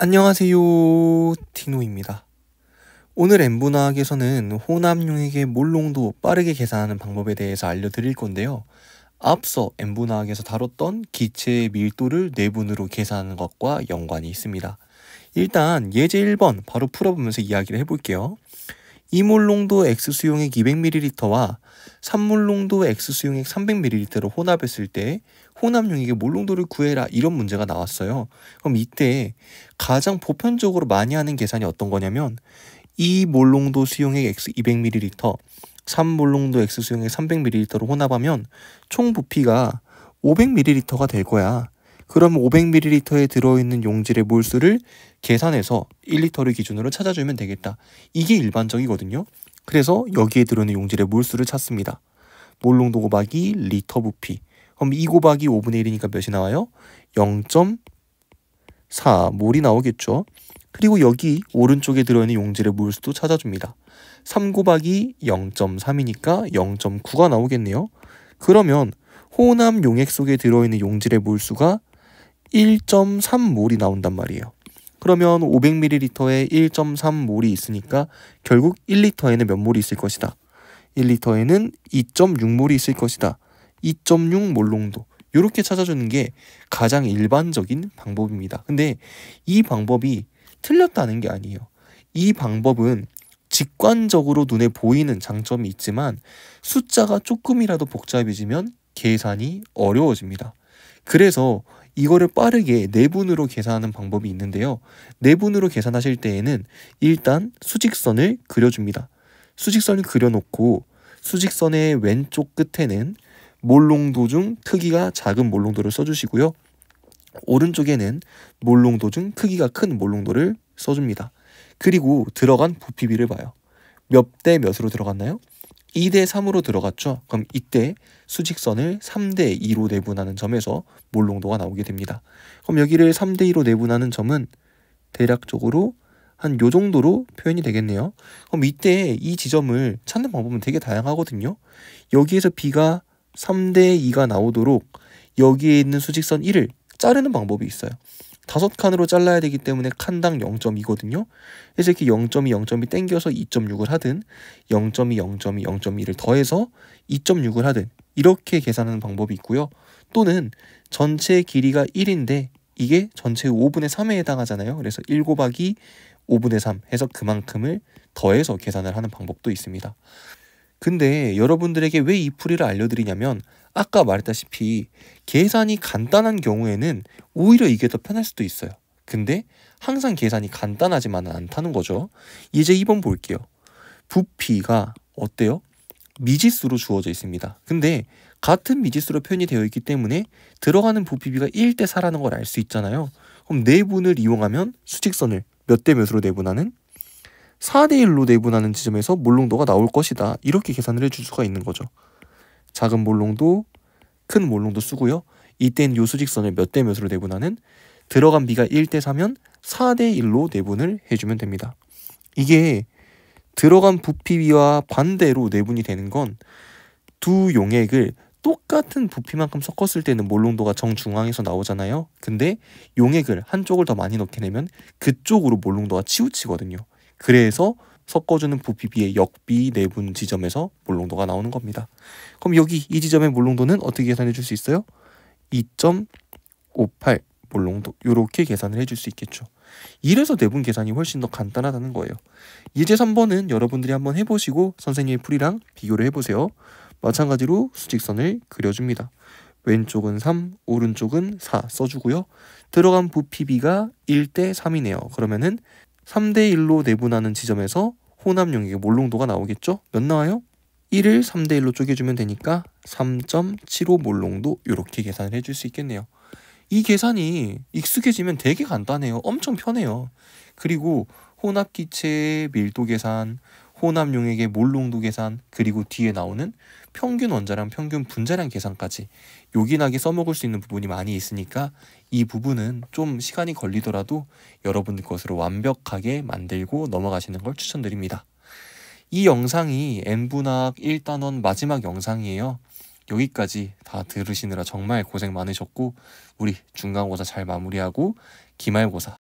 안녕하세요. 디노입니다. 오늘 엠분학에서는 호남용액의 몰롱도 빠르게 계산하는 방법에 대해서 알려드릴 건데요. 앞서 엠분학에서 다뤘던 기체의 밀도를 내분으로 계산하는 것과 연관이 있습니다. 일단 예제 1번 바로 풀어보면서 이야기를 해볼게요. 이몰농도 X수용액 200ml와 산물농도 X수용액 300ml를 혼합했을 때 혼합용액의 몰농도를 구해라 이런 문제가 나왔어요. 그럼 이때 가장 보편적으로 많이 하는 계산이 어떤 거냐면 이몰농도 수용액 X 200ml, 산몰농도 X 수용액 300ml로 혼합하면 총 부피가 500ml가 될 거야. 그럼 500ml에 들어있는 용질의 몰수를 계산해서 1리터를 기준으로 찾아주면 되겠다. 이게 일반적이거든요. 그래서 여기에 들어있는 용질의 몰수를 찾습니다. 몰농도 곱하기 리터 부피. 그럼 2 곱하기 5분의 1이니까 몇이 나와요? 0.4 몰이 나오겠죠. 그리고 여기 오른쪽에 들어있는 용질의 몰수도 찾아줍니다. 3 곱하기 0.3이니까 0.9가 나오겠네요. 그러면 호남 용액 속에 들어있는 용질의 몰수가 1.3몰이 나온단 말이에요. 그러면 500ml에 1.3몰이 있으니까 결국 1리터에는 몇 몰이 있을 것이다. 1리터에는 2.6몰이 있을 것이다. 2.6몰 농도. 이렇게 찾아주는 게 가장 일반적인 방법입니다. 근데 이 방법이 틀렸다는 게 아니에요. 이 방법은 직관적으로 눈에 보이는 장점이 있지만 숫자가 조금이라도 복잡해지면 계산이 어려워집니다. 그래서 이거를 빠르게 내분으로 계산하는 방법이 있는데요. 내분으로 계산하실 때에는 일단 수직선을 그려줍니다. 수직선을 그려놓고 수직선의 왼쪽 끝에는 몰롱도 중 크기가 작은 몰롱도를 써주시고요. 오른쪽에는 몰롱도 중 크기가 큰 몰롱도를 써줍니다. 그리고 들어간 부피비를 봐요. 몇 대 몇으로 들어갔나요? 2대 3으로 들어갔죠. 그럼 이때 수직선을 3대 2로 내분하는 점에서 몰롱도가 나오게 됩니다. 그럼 여기를 3대 2로 내분하는 점은 대략적으로 한 요 정도로 표현이 되겠네요. 그럼 이때 이 지점을 찾는 방법은 되게 다양하거든요. 여기에서 b가 3대 2가 나오도록 여기에 있는 수직선 1을 자르는 방법이 있어요. 다섯 칸으로 잘라야 되기 때문에 칸당 0.2거든요. 이 새끼 0.2, 0.2 땡겨서 2.6을 하든 0.2, 0.2, 0.2를 더해서 2.6을 하든 이렇게 계산하는 방법이 있고요. 또는 전체 길이가 1인데 이게 전체 5분의 3에 해당하잖아요. 그래서 1 곱하기 5분의 3 해서 그만큼을 더해서 계산을 하는 방법도 있습니다. 근데 여러분들에게 왜 이 풀이를 알려드리냐면 아까 말했다시피 계산이 간단한 경우에는 오히려 이게 더 편할 수도 있어요. 근데 항상 계산이 간단하지만 않다는 거죠. 이제 2번 볼게요. 부피가 어때요? 미지수로 주어져 있습니다. 근데 같은 미지수로 표현이 되어 있기 때문에 들어가는 부피비가 1대 4라는 걸 알 수 있잖아요. 그럼 내분을 네 이용하면 수직선을 몇 대 몇으로 내분하는 4대1로 내분하는 지점에서 몰롱도가 나올 것이다. 이렇게 계산을 해줄 수가 있는 거죠. 작은 몰롱도, 큰 몰롱도 쓰고요. 이땐 요수직선을 몇 대 몇으로 내분하는 들어간 비가 1대 4면 4대 1로 내분을 해주면 됩니다. 이게 들어간 부피와 비 반대로 내분이 되는 건 두 용액을 똑같은 부피만큼 섞었을 때는 몰롱도가 정중앙에서 나오잖아요. 근데 용액을 한쪽을 더 많이 넣게 되면 그쪽으로 몰롱도가 치우치거든요. 그래서 섞어주는 부피비의 역비 내분 지점에서 몰롱도가 나오는 겁니다. 그럼 여기 이 지점의 몰롱도는 어떻게 계산해 줄 수 있어요? 2.58 몰롱도 이렇게 계산을 해 줄 수 있겠죠. 이래서 내분 계산이 훨씬 더 간단하다는 거예요. 예제 3번은 여러분들이 한번 해보시고 선생님의 풀이랑 비교를 해보세요. 마찬가지로 수직선을 그려줍니다. 왼쪽은 3, 오른쪽은 4 써주고요. 들어간 부피비가 1대 3이네요. 그러면은 3대 1로 내분하는 지점에서 호남 용액의 몰농도가 나오겠죠? 몇 나와요? 1을 3대 1로 쪼개주면 되니까 3.75 몰농도 이렇게 계산을 해줄 수 있겠네요. 이 계산이 익숙해지면 되게 간단해요. 엄청 편해요. 그리고 혼합기체의 밀도 계산, 혼합용액의 몰 농도 계산, 그리고 뒤에 나오는 평균 원자량, 평균 분자량 계산까지 요긴하게 써먹을 수 있는 부분이 많이 있으니까 이 부분은 좀 시간이 걸리더라도 여러분들 것으로 완벽하게 만들고 넘어가시는 걸 추천드립니다. 이 영상이 N분학 1단원 마지막 영상이에요. 여기까지 다 들으시느라 정말 고생 많으셨고 우리 중간고사 잘 마무리하고 기말고사